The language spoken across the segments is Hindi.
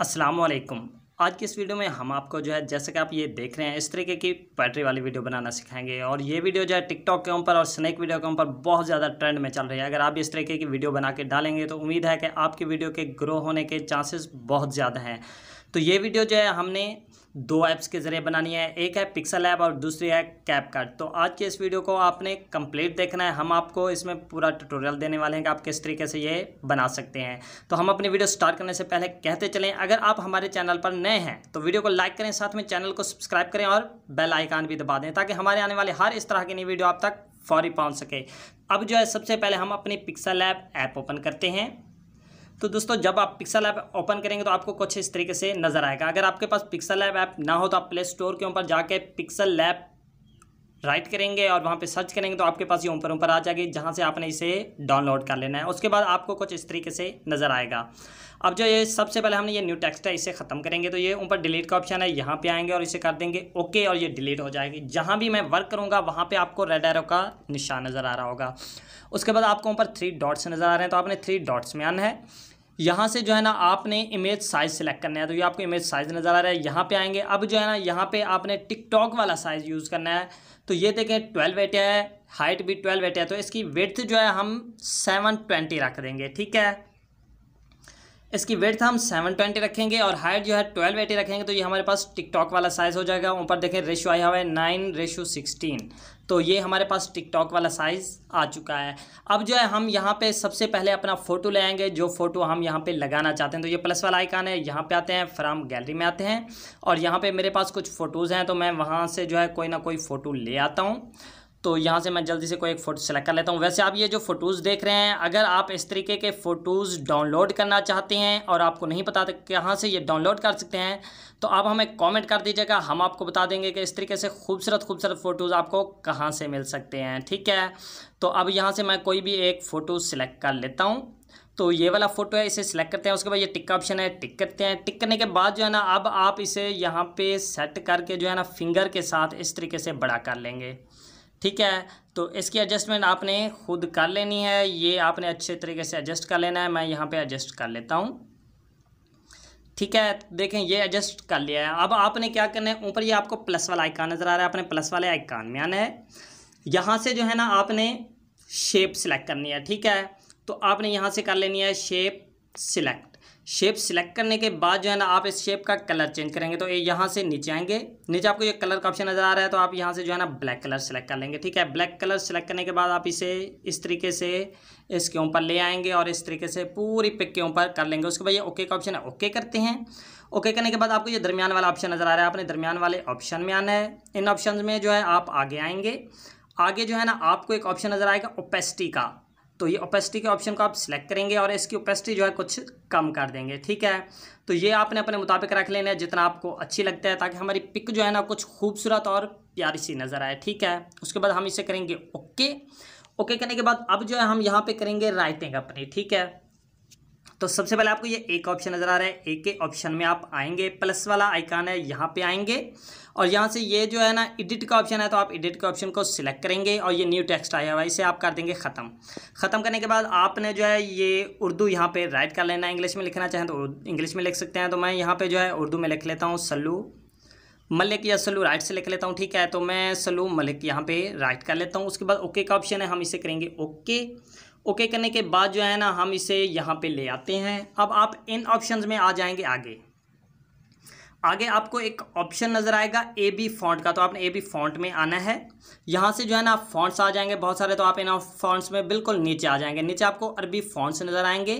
अस्सलाम वालेकुम आज की इस वीडियो में हम आपको जो है जैसे कि आप ये देख रहे हैं इस तरीके की बैटरी वाली वीडियो बनाना सिखाएंगे और ये वीडियो जो है टिकटॉक के ऊपर और स्नैक वीडियो के ऊपर बहुत ज़्यादा ट्रेंड में चल रही है अगर आप इस तरीके की वीडियो बना के डालेंगे तो उम्मीद है कि आपकी वीडियो के ग्रो होने के चांसेस बहुत ज़्यादा हैं तो ये वीडियो जो है हमने दो ऐप्स के ज़रिए बनानी है एक है पिक्सल ऐप और दूसरी है कैप कार्ड तो आज के इस वीडियो को आपने कंप्लीट देखना है हम आपको इसमें पूरा ट्यूटोरियल देने वाले हैं कि आप किस तरीके से ये बना सकते हैं तो हम अपनी वीडियो स्टार्ट करने से पहले कहते चलें अगर आप हमारे चैनल पर नए हैं तो वीडियो को लाइक करें साथ में चैनल को सब्सक्राइब करें और बेल आइकान भी दबा दें ताकि हमारे आने वाले हर इस तरह की नई वीडियो आप तक फौरी पहुँच सके अब जो है सबसे पहले हम अपनी पिक्सल ऐप ऐप ओपन करते हैं तो दोस्तों जब आप पिक्सल ऐप ओपन करेंगे तो आपको कुछ इस तरीके से नज़र आएगा अगर आपके पास पिक्सल ऐप ऐप ना हो तो आप प्ले स्टोर के ऊपर जाके पिक्सल ऐप राइट करेंगे और वहाँ पे सर्च करेंगे तो आपके पास ये ऊपर ऊपर आ जाएगी जहाँ से आपने इसे डाउनलोड कर लेना है उसके बाद आपको कुछ इस तरीके से नज़र आएगा अब जो ये सबसे पहले हमने ये न्यू टेक्स्ट है इसे ख़त्म करेंगे तो ये ऊपर डिलीट का ऑप्शन है यहाँ पे आएंगे और इसे कर देंगे ओके और ये डिलीट हो जाएगी जहाँ भी मैं वर्क करूँगा वहाँ पर आपको रेड एरो का निशान नज़र आ रहा होगा उसके बाद आपको ऊपर थ्री डॉट्स नज़र आ रहे हैं तो आपने थ्री डॉट्स में आना है यहाँ से जो है ना आपने इमेज साइज सेलेक्ट करना है तो ये आपको इमेज साइज नज़र आ रहा है यहाँ पे आएंगे अब जो है ना यहाँ पे आपने टिकटॉक वाला साइज यूज़ करना है तो ये देखें ट्वेल्व एट है हाइट भी ट्वेल्व एट है तो इसकी विथ जो है हम सेवन ट्वेंटी रख देंगे ठीक है इसकी वेट हम सेवन ट्वेंटी रखेंगे और हाइट जो है ट्वेल्व एटी रखेंगे तो ये हमारे पास टिकटॉक वाला साइज़ हो जाएगा ऊपर देखें रेशो आया हुआ है नाइन रेशो सिक्सटीन तो ये हमारे पास टिकटॉक वाला साइज़ आ चुका है अब जो है हम यहाँ पे सबसे पहले अपना फ़ोटो लेंगे जो फ़ोटो हम यहाँ पे लगाना चाहते हैं तो ये प्लस वाला आइकान है यहाँ पे आते हैं फ्राम गैलरी में आते हैं और यहाँ पे मेरे पास कुछ फ़ोटोज़ हैं तो मैं वहाँ से जो है कोई ना कोई फ़ोटो ले आता हूँ तो यहाँ से मैं जल्दी से कोई एक फ़ोटो सेलेक्ट कर लेता हूँ वैसे आप ये जो फ़ोटोज़ देख रहे हैं अगर आप इस तरीके के फ़ोटोज़ डाउनलोड करना चाहते हैं और आपको नहीं पता कहाँ से ये डाउनलोड कर सकते हैं तो आप हमें कमेंट कर दीजिएगा हम आपको बता देंगे कि इस तरीके से खूबसूरत खूबसूरत फ़ोटोज़ आपको कहाँ से मिल सकते हैं ठीक है तो अब यहाँ से मैं कोई भी एक फ़ोटो सिलेक्ट कर लेता हूँ तो ये वाला फ़ोटो है इसे सिलेक्ट करते हैं उसके बाद ये टिक का ऑप्शन है टिक करते हैं टिक करने के बाद जो है ना अब आप इसे यहाँ पे सेट करके जो है ना फिंगर के साथ इस तरीके से बड़ा कर लेंगे ठीक है तो इसकी एडजस्टमेंट आपने खुद कर लेनी है ये आपने अच्छे तरीके से एडजस्ट कर लेना है मैं यहाँ पे एडजस्ट कर लेता हूँ ठीक है देखें ये एडजस्ट कर लिया है अब आपने क्या करना है ऊपर ये आपको प्लस वाला आइकान नज़र आ रहा है आपने प्लस वाले आइकान में आना है यहाँ से जो है ना आपने शेप सिलेक्ट करनी है ठीक है तो आपने यहाँ से कर लेनी है शेप सिलेक्ट शेप सिलेक्ट करने के बाद जो है ना आप इस शेप का कलर चेंज करेंगे तो ये यहाँ से नीचे आएंगे नीचे आपको ये कलर का ऑप्शन नज़र आ रहा है तो आप यहाँ से जो है ना ब्लैक कलर सेलेक्ट कर लेंगे ठीक है ब्लैक कलर सेलेक्ट करने के बाद आप इसे इस तरीके से इसके ऊपर ले आएंगे और इस तरीके से पूरी पिक के ऊपर कर लेंगे उसके बाद ये ओके का ऑप्शन है ओके करते हैं ओके करने के बाद आपको ये दरमियान वाला ऑप्शन नज़र आ रहा है आपने दरमियान वाले ऑप्शन में आना है इन ऑप्शन में जो है आप आगे आएंगे आगे जो है ना आपको एक ऑप्शन नज़र आएगा ओपेसिटी का तो ये ओपेसिटी के ऑप्शन को आप सिलेक्ट करेंगे और इसकी ओपेसिटी जो है कुछ कम कर देंगे ठीक है तो ये आपने अपने मुताबिक रख लेना है जितना आपको अच्छी लगता है ताकि हमारी पिक जो है ना कुछ खूबसूरत और प्यारी सी नज़र आए ठीक है उसके बाद हम इसे करेंगे ओके ओके करने के बाद अब जो है हम यहाँ पे करेंगे राइटिंग अपनी ठीक है तो सबसे पहले आपको ये एक ऑप्शन नज़र आ रहा है एक के ऑप्शन में आप आएंगे प्लस वाला आइकान है यहाँ पे आएंगे और यहाँ से ये जो है ना एडिट का ऑप्शन है तो आप एडिट के ऑप्शन को सिलेक्ट करेंगे और ये न्यू टेक्स्ट आया हुआ है इसे आप कर देंगे ख़त्म ख़त्म करने के बाद आपने जो है ये उर्दू यहाँ पे राइट कर लेना है इंग्लिश में लिखना चाहें तो इंग्लिश में लिख सकते हैं तो मैं यहाँ पे जो है उर्दू में लिख लेता हूँ सल्लू मलिक या सलू राइट से लिख लेता हूँ ठीक है तो मैं सलू मलिक यहाँ पे राइट कर लेता हूँ उसके बाद ओके का ऑप्शन है हम इसे करेंगे ओके ओके करने के बाद जो है ना हम इसे यहाँ पे ले आते हैं अब आप इन ऑप्शन में आ जाएंगे आगे आगे आपको एक ऑप्शन नज़र आएगा ए बी फॉन्ट का तो आपने ए बी फॉन्ट में आना है यहाँ से जो है ना आप फॉन्ट्स आ जाएंगे बहुत सारे तो आप इन फॉन्ट्स में बिल्कुल नीचे आ जाएंगे नीचे आपको अरबी फॉन्ट्स नज़र आएंगे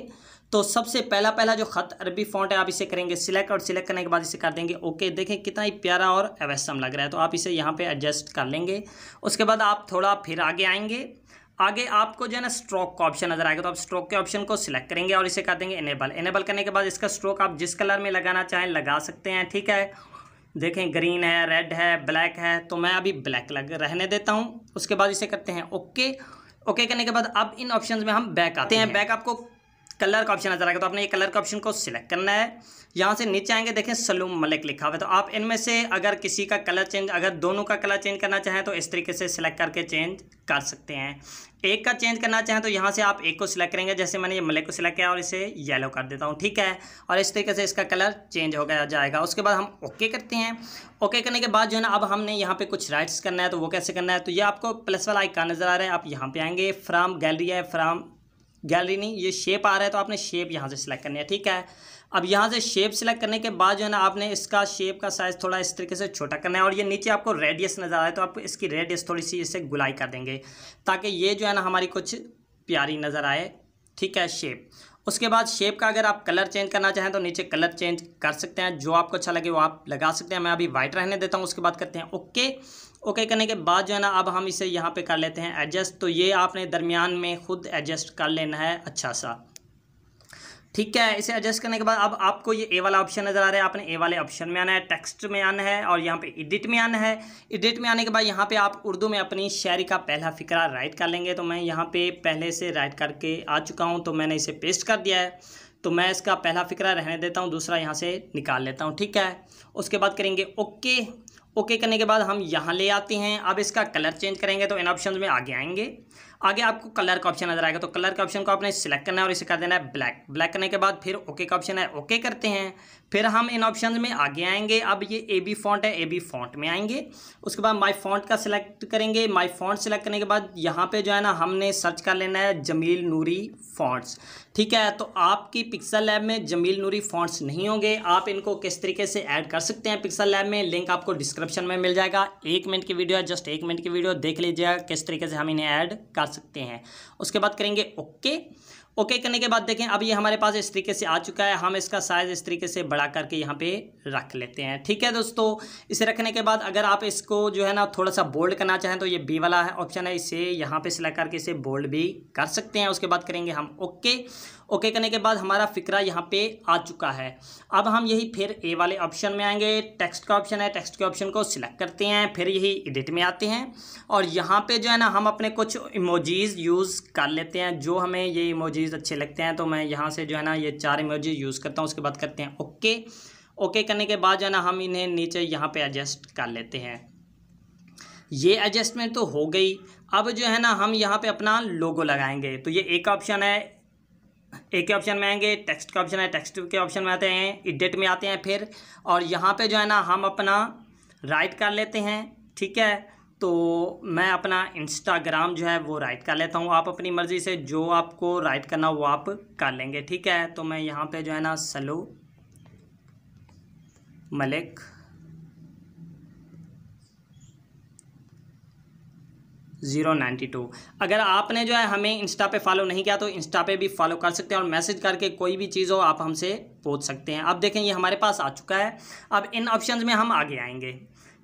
तो सबसे पहला पहला जो खत अरबी फॉन्ट है आप इसे करेंगे सिलेक्ट और सिलेक्ट करने के बाद इसे कर देंगे ओके देखें कितना ही प्यारा और अवैसम लग रहा है तो आप इसे यहाँ पर एडजस्ट कर लेंगे उसके बाद आप थोड़ा फिर आगे आएंगे आगे आपको जो है ना स्ट्रोक का ऑप्शन नजर आएगा तो आप स्ट्रोक के ऑप्शन को सिलेक्ट करेंगे और इसे कर देंगे इनेबल इनेबल करने के बाद इसका स्ट्रोक आप जिस कलर में लगाना चाहें लगा सकते हैं ठीक है देखें ग्रीन है रेड है ब्लैक है तो मैं अभी ब्लैक लग रहने देता हूँ उसके बाद इसे करते हैं ओके ओके करने के बाद अब इन ऑप्शन में हम बैक आते हैं बैक आपको कलर का ऑप्शन नजर आएगा तो आपने ये कलर का ऑप्शन को सिलेक्ट करना है यहाँ से नीचे आएंगे देखें सलूम मलिक लिखा हुआ है तो आप इनमें से अगर किसी का कलर चेंज अगर दोनों का कलर चेंज करना चाहें तो इस तरीके से सिलेक्ट करके चेंज कर सकते हैं एक का चेंज करना चाहें तो यहाँ से आप एक को सिलेक्ट करेंगे जैसे मैंने ये मलिक को सिलेक्ट किया और इसे येलो कर देता हूँ ठीक है और इस तरीके से इसका कलर चेंज हो गया जाएगा उसके बाद हम ओके करते हैं ओके करने के बाद जो है ना अब हमने यहाँ पे कुछ राइट्स करना है तो वो कैसे करना है तो ये आपको प्लस वाला आइकान नज़र आ रहा है आप यहाँ पे आएंगे फ्राम गैलरी है फ्राम गैलरी नहीं ये शेप आ रहा है तो आपने शेप यहाँ से सिलेक्ट करनी है ठीक है अब यहाँ से शेप सिलेक्ट करने के बाद जो है ना आपने इसका शेप का साइज़ थोड़ा इस तरीके से छोटा करना है और ये नीचे आपको रेडियस नज़र आ रहा है तो आप इसकी रेडियस थोड़ी सी इसे गुलाई कर देंगे ताकि ये जो है ना हमारी कुछ प्यारी नज़र आए ठीक है शेप उसके बाद शेप का अगर आप कलर चेंज करना चाहें तो नीचे कलर चेंज कर सकते हैं जो आपको अच्छा लगे वो आप लगा सकते हैं मैं अभी वाइट रहने देता हूँ उसके बाद करते हैं ओके ओके करने के बाद जो है ना अब हम इसे यहाँ पे कर लेते हैं एडजस्ट तो ये आपने दरमियान में खुद एडजस्ट कर लेना है अच्छा सा ठीक है इसे एडजस्ट करने के बाद अब आपको ये ए वाला ऑप्शन नज़र आ रहा है आपने ए वाले ऑप्शन में आना है टेक्स्ट में आना है और यहाँ पे एडिट में आना है एडिट में आने के बाद यहाँ पे आप उर्दू में अपनी शायरी का पहला फिक्रा राइट कर लेंगे तो मैं यहाँ पे पहले से राइट करके आ चुका हूँ तो मैंने इसे पेस्ट कर दिया है तो मैं इसका पहला फिक्रा रहने देता हूँ दूसरा यहाँ से निकाल लेता हूँ ठीक है उसके बाद करेंगे ओके ओके करने के बाद हम यहाँ ले आते हैं अब इसका कलर चेंज करेंगे तो इन ऑप्शन में आगे आएंगे आगे आपको कलर का ऑप्शन नजर आएगा तो कलर के ऑप्शन को आपने सिलेक्ट करना है और इसे कर देना है ब्लैक ब्लैक करने के बाद फिर ओके का ऑप्शन है ओके करते हैं फिर हम इन ऑप्शन में आगे आएंगे अब ये ए बी फॉन्ट है ए बी फॉन्ट में आएंगे उसके बाद माई फॉन्ट का सिलेक्ट करेंगे माई फॉन्ट सेलेक्ट करने के बाद यहाँ पर जो है ना हमने सर्च कर लेना है जमील नूरी फॉन्ट्स ठीक है तो आपकी पिक्सल लैब में जमील नूरी फॉन्ट्स नहीं होंगे आप इनको किस तरीके से ऐड कर सकते हैं पिक्सल लैब में लिंक आपको डिस्क्रिप्शन में मिल जाएगा एक मिनट की वीडियो है जस्ट एक मिनट की वीडियो देख लीजिएगा किस तरीके से हम इन्हें ऐड कर सकते हैं उसके बाद करेंगे ओके ओके करने के बाद देखें अब ये हमारे पास इस तरीके से आ चुका है हम इसका साइज़ इस तरीके से बढ़ा करके यहाँ पे रख लेते हैं ठीक है दोस्तों इसे रखने के बाद अगर आप इसको जो है ना थोड़ा सा बोल्ड करना चाहें तो ये बी वाला है ऑप्शन है इसे यहाँ पे सिलेक्ट करके इसे बोल्ड भी कर सकते हैं उसके बाद करेंगे हम ओके ओके करने के बाद हमारा फिक्रा यहाँ पे आ चुका है अब हम यही फिर ए वाले ऑप्शन में आएंगे टेक्स्ट का ऑप्शन है टेक्स्ट के ऑप्शन को सिलेक्ट करते हैं फिर यही एडिट में आते हैं और यहाँ पे जो है ना हम अपने कुछ इमोजीज़ यूज़ कर लेते हैं जो हमें ये इमोजीज इमोजीज अच्छे लगते हैं तो मैं यहाँ से जो है ना ये चार इमोजीज यूज़ करता हूँ उसके बाद करते हैं ओके ओके करने के बाद जो है ना हम इन्हें नीचे यहाँ पे एडजस्ट कर लेते हैं ये एडजस्टमेंट तो हो गई अब जो है ना हम यहाँ पर अपना लोगो लगाएंगे तो ये एक ऑप्शन है एक के ऑप्शन में आएंगे टेक्स्ट का ऑप्शन है टेक्स्ट के ऑप्शन में आते हैं इडेट में आते हैं फिर और यहाँ पे जो है ना हम अपना राइट कर लेते हैं ठीक है तो मैं अपना इंस्टाग्राम जो है वो राइट कर लेता हूँ आप अपनी मर्ज़ी से जो आपको राइट करना वो आप कर लेंगे ठीक है तो मैं यहाँ पे जो है ना Salo Malik zero ninety two अगर आपने जो है हमें इंस्टा पे फॉलो नहीं किया तो इंस्टा पे भी फॉलो कर सकते हैं और मैसेज करके कोई भी चीज़ हो आप हमसे पूछ सकते हैं अब देखें ये हमारे पास आ चुका है अब इन ऑप्शन में हम आगे आएंगे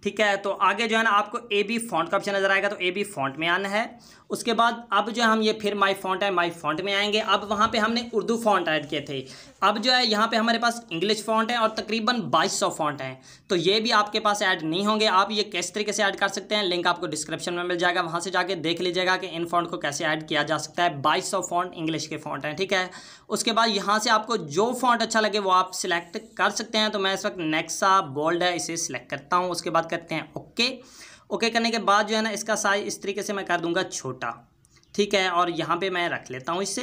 ठीक है तो आगे जो है ना आपको ए बी फॉन्ट का ऑप्शन नज़र आएगा तो ए बी फॉन्ट में आना है उसके बाद अब जो हम ये फिर माई फॉन्ट है माई फॉन्ट में आएंगे अब वहाँ पे हमने उर्दू फॉन्ट ऐड किए थे अब जो है यहाँ पे हमारे पास इंग्लिश फॉन्ट है और तकरीबन 2200 फॉन्ट हैं तो ये भी आपके पास ऐड नहीं होंगे आप ये किस तरीके से ऐड कर सकते हैं लिंक आपको डिस्क्रिप्शन में मिल जाएगा वहाँ से जाके देख लीजिएगा कि इन फॉन्ट को कैसे ऐड किया जा सकता है बाईस सौ फॉन्ट इंग्लिश के फॉन्ट हैं ठीक है उसके बाद यहाँ से आपको जो फॉन्ट अच्छा लगे वो आप सिलेक्ट कर सकते हैं तो मैं इस वक्त नेक्सा बोल्ड है इसे सिलेक्ट करता हूँ उसके बाद करते हैं ओके ओके करने के बाद जो है ना इसका साइज इस तरीके से मैं कर दूंगा छोटा ठीक है और यहाँ पे मैं रख लेता हूँ इससे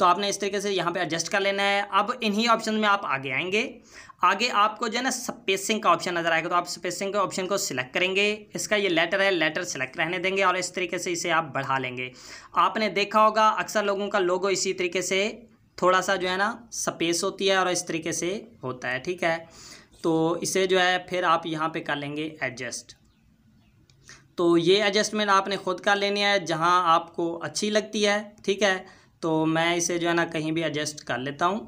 तो आपने इस तरीके से यहाँ पे एडजस्ट कर लेना है अब इन्हीं ऑप्शन में आप आगे आएंगे आगे आपको जो है ना स्पेसिंग का ऑप्शन नज़र आएगा तो आप स्पेसिंग के ऑप्शन को सिलेक्ट करेंगे इसका ये लेटर है लेटर सिलेक्ट रहने देंगे और इस तरीके से इसे आप बढ़ा लेंगे आपने देखा होगा अक्सर लोगों का लोगो इसी तरीके से थोड़ा सा जो है ना स्पेस होती है और इस तरीके से होता है ठीक है तो इसे जो है फिर आप यहाँ पे कर लेंगे एडजस्ट तो ये एडजस्टमेंट आपने खुद कर लेनी है जहाँ आपको अच्छी लगती है ठीक है तो मैं इसे जो है ना कहीं भी एडजस्ट कर लेता हूँ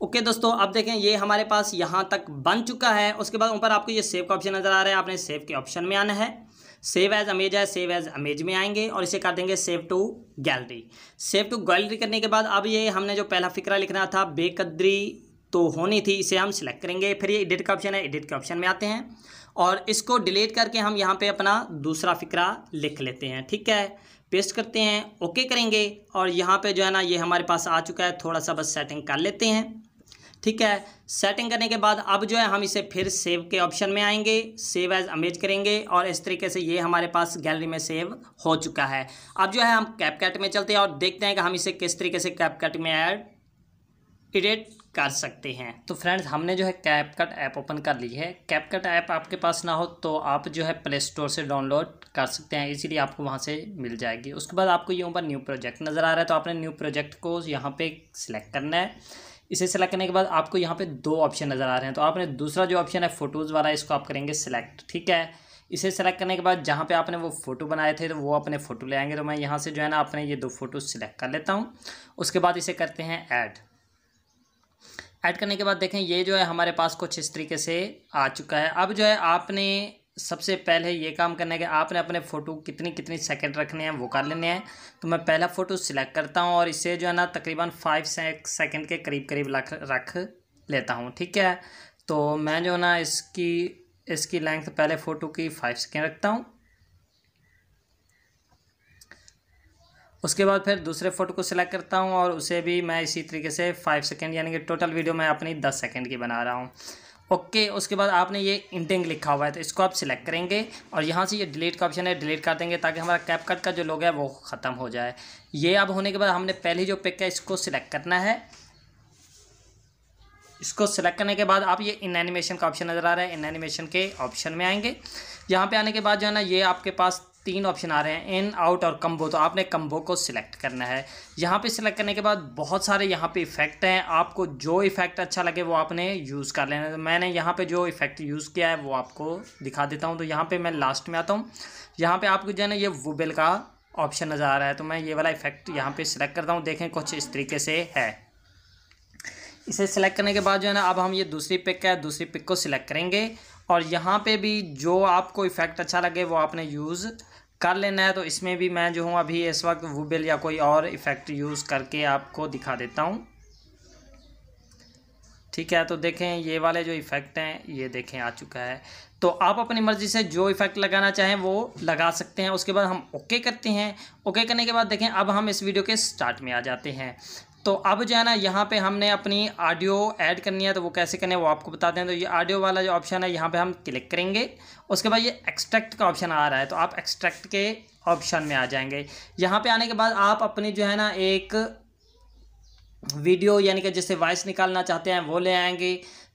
ओके okay, दोस्तों अब देखें ये हमारे पास यहाँ तक बन चुका है उसके बाद ऊपर आपको ये सेव का ऑप्शन नज़र आ रहा है आपने सेव के ऑप्शन में आना है सेव एज अमेज है सेव एज अमेज में आएंगे और इसे कर देंगे save to gallery save to gallery करने के बाद अब ये हमने जो पहला फिक्रा लिखना था बेकदरी तो होनी थी इसे हम सिलेक्ट करेंगे फिर ये एडिट का ऑप्शन है एडिट के ऑप्शन में आते हैं और इसको डिलीट करके हम यहाँ पे अपना दूसरा फिक्रा लिख लेते हैं ठीक है पेस्ट करते हैं ओके करेंगे और यहाँ पे जो है ना ये हमारे पास आ चुका है थोड़ा सा बस सेटिंग कर लेते हैं ठीक है सेटिंग करने के बाद अब जो है हम इसे फिर सेव के ऑप्शन में आएंगे सेव एज अमेज करेंगे और इस तरीके से ये हमारे पास गैलरी में सेव हो चुका है अब जो है हम कैपकट में चलते हैं और देखते हैं कि हम इसे किस तरीके से कैपकट में ऐड एडिट कर सकते हैं तो फ्रेंड्स हमने जो है कैपकट ऐप ओपन कर ली है कैपकट ऐप आपके पास ना हो तो आप जो है प्ले स्टोर से डाउनलोड कर सकते हैं इसीलिए आपको वहाँ से मिल जाएगी उसके बाद आपको यहाँ पर न्यू प्रोजेक्ट नज़र आ रहा है तो आपने न्यू प्रोजेक्ट को यहाँ पे सिलेक्ट करना है इसे सेलेक्ट करने के बाद आपको यहाँ पे दो ऑप्शन नज़र आ रहे हैं तो आपने दूसरा जो ऑप्शन है फ़ोटोज़ वाला इसको आप करेंगे सेलेक्ट ठीक है इसे सेलेक्ट करने के बाद जहाँ पे आपने वो फ़ोटो बनाए थे तो वो अपने फ़ोटो ले आएंगे तो मैं यहाँ से जो है ना अपने ये दो फ़ोटो सिलेक्ट कर लेता हूँ उसके बाद इसे करते हैं ऐड ऐड करने के बाद देखें ये जो है हमारे पास कुछ इस तरीके से आ चुका है अब जो है आपने सबसे पहले ये काम करना है कि आपने अपने फ़ोटो कितनी कितनी सेकंड रखने हैं वो कर लेने हैं तो मैं पहला फ़ोटो सिलेक्ट करता हूँ और इसे जो है ना तकरीबन फाइव सेकंड के करीब करीब रख रख लेता हूँ ठीक है तो मैं जो ना इसकी इसकी लेंथ पहले फ़ोटो की फाइव सेकेंड रखता हूँ उसके बाद फिर दूसरे फ़ोटो को सिलेक्ट करता हूँ और उसे भी मैं इसी तरीके से फाइव सेकेंड यानी कि टोटल वीडियो मैं अपनी दस सेकेंड की बना रहा हूँ ओके उसके बाद आपने ये इंटिंग लिखा हुआ है तो इसको आप सिलेक्ट करेंगे और यहाँ से ये डिलीट का ऑप्शन है डिलीट कर देंगे ताकि हमारा कैपकट का जो लोग है वो ख़त्म हो जाए ये अब होने के बाद हमने पहले जो पिक है इसको सिलेक्ट करना है इसको सिलेक्ट करने के बाद आप ये इन एनिमेशन का ऑप्शन नज़र आ रहा है इन एनिमेशन के ऑप्शन में आएंगे यहाँ पे आने के बाद जो है ना ये आपके पास तीन ऑप्शन आ रहे हैं इन आउट और कम्बो तो आपने कम्बो को सिलेक्ट करना है यहाँ पे सिलेक्ट करने के बाद बहुत सारे यहाँ पे इफ़ेक्ट हैं आपको जो इफ़ेक्ट अच्छा लगे वो आपने यूज़ कर लेना तो मैंने यहाँ पे जो इफ़ेक्ट यूज़ किया है वो आपको दिखा देता हूँ तो यहाँ पे मैं लास्ट में आता हूँ यहाँ पर आपको जो है ना ये वुबेल का ऑप्शन नज़र आ रहा है तो मैं ये वाला इफ़ेक्ट यहाँ पर सिलेक्ट करता हूँ देखें कुछ इस तरीके से है इसे सिलेक्ट करने के बाद जो है ना अब हम ये दूसरी पिक है दूसरी पिक को सिलेक्ट करेंगे और यहाँ पे भी जो आपको इफ़ेक्ट अच्छा लगे वो आपने यूज़ कर लेना है तो इसमें भी मैं जो हूँ अभी इस वक्त वूबेल या कोई और इफ़ेक्ट यूज़ करके आपको दिखा देता हूँ ठीक है तो देखें ये वाले जो इफ़ेक्ट हैं ये देखें आ चुका है तो आप अपनी मर्ज़ी से जो इफ़ेक्ट लगाना चाहें वो लगा सकते हैं उसके बाद हम ओके करते हैं ओके करने के बाद देखें अब हम इस वीडियो के स्टार्ट में आ जाते हैं तो अब जो है ना यहाँ पे हमने अपनी ऑडियो ऐड करनी है तो वो कैसे करनी है वो आपको बता दें तो ये ऑडियो वाला जो ऑप्शन है यहाँ पे हम क्लिक करेंगे उसके बाद ये एक्सट्रैक्ट का ऑप्शन आ रहा है तो आप एक्सट्रैक्ट के ऑप्शन में आ जाएंगे यहाँ पे आने के बाद आप अपनी जो है ना एक वीडियो यानी कि जिससे वॉइस निकालना चाहते हैं वो ले आएंगे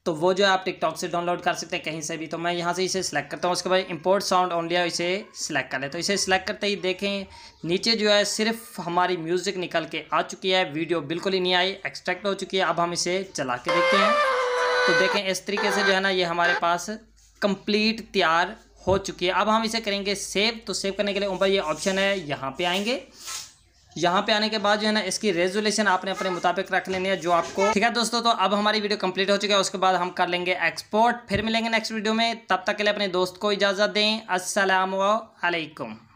तो वो जो है आप टिकटॉक से डाउनलोड कर सकते हैं कहीं से भी तो मैं यहाँ से इसे सिलेक्ट करता हूँ उसके बाद इंपोर्ट साउंड ऑनली इसे सिलेक्ट कर ले तो इसे सिलेक्ट करते ही देखें नीचे जो है सिर्फ हमारी म्यूज़िक निकल के आ चुकी है वीडियो बिल्कुल ही नहीं आई एक्सट्रैक्ट हो चुकी है अब हम इसे चला के देखते हैं तो देखें इस तरीके से जो है ना ये हमारे पास कंप्लीट तैयार हो चुकी है अब हम इसे करेंगे सेव तो सेव करने के लिए ऊपर ये ऑप्शन है यहाँ पे आएंगे यहाँ पे आने के बाद जो है ना इसकी रेजुलेशन आपने अपने मुताबिक रख लेनी है जो आपको ठीक है दोस्तों तो अब हमारी वीडियो कंप्लीट हो चुकी है उसके बाद हम कर लेंगे एक्सपोर्ट फिर मिलेंगे नेक्स्ट वीडियो में तब तक के लिए अपने दोस्त को इजाज़त दें असलकुम